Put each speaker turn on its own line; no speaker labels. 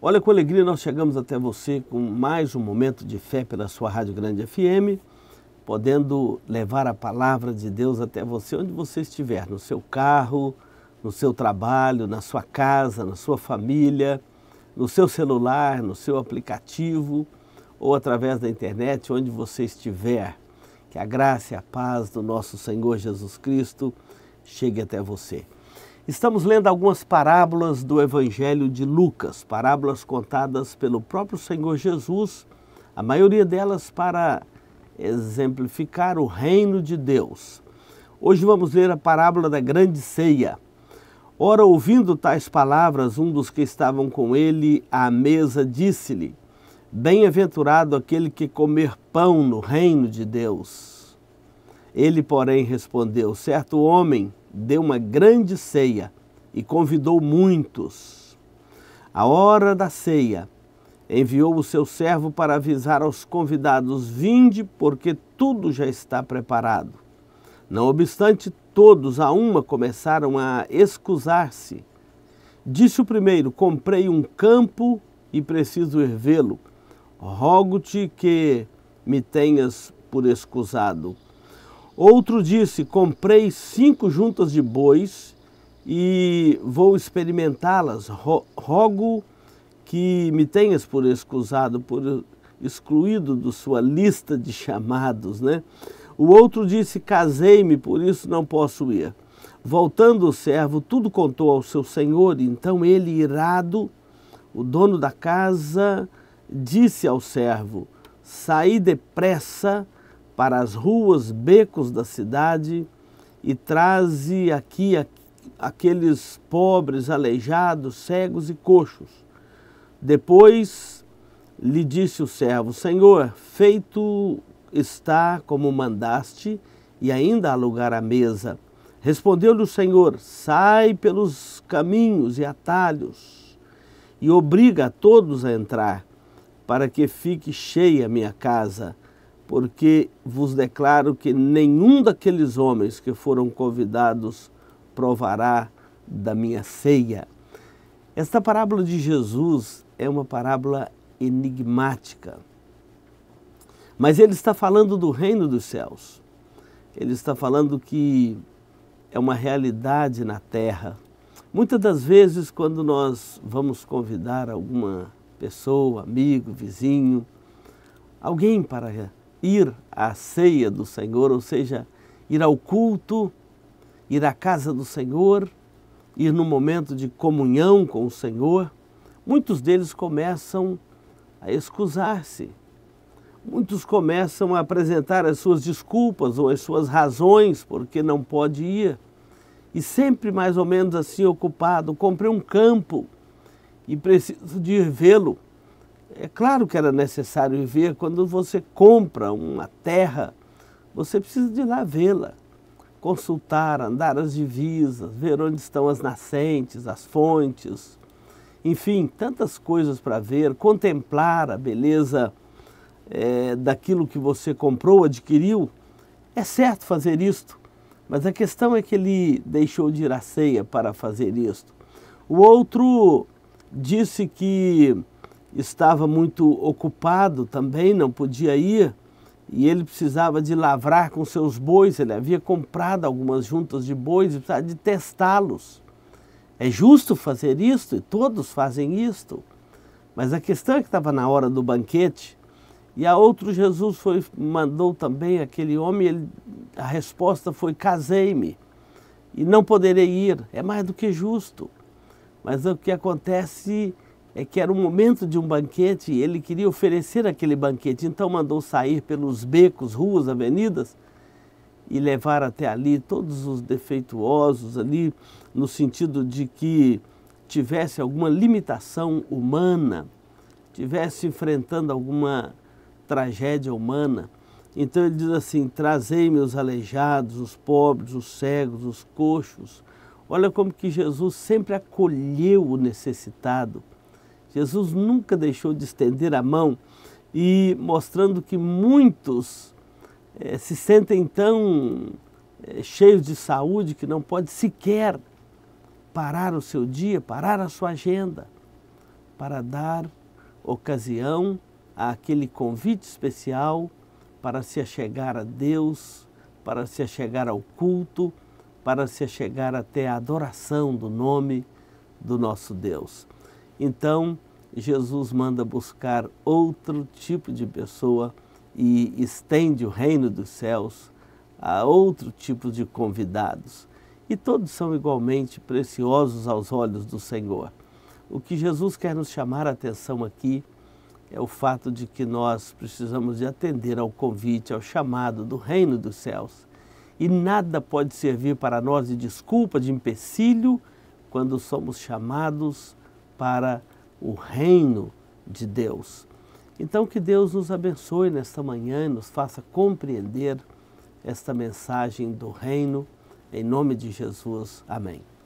Olha, com alegria nós chegamos até você com mais um momento de fé pela sua Rádio Grande FM, podendo levar a palavra de Deus até você onde você estiver, no seu carro, no seu trabalho, na sua casa, na sua família, no seu celular, no seu aplicativo ou através da internet, onde você estiver. Que a graça e a paz do nosso Senhor Jesus Cristo chegue até você. Estamos lendo algumas parábolas do Evangelho de Lucas, parábolas contadas pelo próprio Senhor Jesus, a maioria delas para exemplificar o reino de Deus. Hoje vamos ler a parábola da grande ceia. Ora, ouvindo tais palavras, um dos que estavam com ele à mesa disse-lhe: Bem-aventurado aquele que comer pão no reino de Deus. Ele, porém, respondeu: Certo homem deu uma grande ceia e convidou muitos. A hora da ceia, enviou o seu servo para avisar aos convidados: Vinde, porque tudo já está preparado. Não obstante, todos a uma começaram a excusar-se. Disse o primeiro: Comprei um campo e preciso ir vê-lo. Rogo-te que me tenhas por excusado. Outro disse: Comprei cinco juntas de bois e vou experimentá-las. Rogo que me tenhas por excusado, por excluído de sua lista de chamados, né? O outro disse: Casei-me, por isso não posso ir. Voltando o servo, tudo contou ao seu senhor. Então ele, irado, o dono da casa, disse ao servo: Saí depressa para as ruas, becos da cidade e traze aqui aqueles pobres, aleijados, cegos e coxos. Depois lhe disse o servo: Senhor, feito está como mandaste, e ainda há lugar à mesa. Respondeu-lhe o Senhor: Sai pelos caminhos e atalhos, e obriga a todos a entrar, para que fique cheia a minha casa porque vos declaro que nenhum daqueles homens que foram convidados provará da minha ceia. Esta parábola de Jesus é uma parábola enigmática. Mas ele está falando do reino dos céus. Ele está falando que é uma realidade na terra. Muitas das vezes, quando nós vamos convidar alguma pessoa, amigo, vizinho, alguém para ir à ceia do Senhor, ou seja, ir ao culto, ir à casa do Senhor, ir no momento de comunhão com o Senhor, muitos deles começam a excusar-se. Muitos começam a apresentar as suas desculpas ou as suas razões porque não pode ir. E sempre mais ou menos assim ocupado, comprei um campo e preciso de ir vê-lo é claro que era necessário ver, quando você compra uma terra, você precisa de ir lá vê-la, consultar, andar as divisas, ver onde estão as nascentes, as fontes, enfim, tantas coisas para ver, contemplar a beleza é, daquilo que você comprou, adquiriu. É certo fazer isto, mas a questão é que ele deixou de ir à ceia para fazer isto. O outro disse que estava muito ocupado também, não podia ir, e ele precisava de lavrar com seus bois, ele havia comprado algumas juntas de bois e precisava de testá-los. É justo fazer isto, e todos fazem isto, mas a questão é que estava na hora do banquete, e a outro Jesus foi, mandou também aquele homem, ele, a resposta foi: casei-me e não poderei ir. É mais do que justo. Mas o que acontece é que era o momento de um banquete e ele queria oferecer aquele banquete, então mandou sair pelos becos, ruas, avenidas e levar até ali todos os defeituosos ali, no sentido de que tivesse alguma limitação humana, tivesse enfrentando alguma tragédia humana. Então ele diz assim: Trazei meus aleijados, os pobres, os cegos, os coxos. Olha como que Jesus sempre acolheu o necessitado. Jesus nunca deixou de estender a mão e mostrando que muitos é, se sentem tão é, cheios de saúde que não pode sequer parar o seu dia, parar a sua agenda para dar ocasião àquele convite especial para se achegar a Deus, para se achegar ao culto, para se achegar até a adoração do nome do nosso Deus. Então, Jesus manda buscar outro tipo de pessoa e estende o reino dos céus a outro tipo de convidados. E todos são igualmente preciosos aos olhos do Senhor. O que Jesus quer nos chamar a atenção aqui é o fato de que nós precisamos de atender ao convite, ao chamado do reino dos céus. E nada pode servir para nós de desculpa, de empecilho, quando somos chamados para o reino de Deus. Então, que Deus nos abençoe nesta manhã e nos faça compreender esta mensagem do reino. Em nome de Jesus. Amém.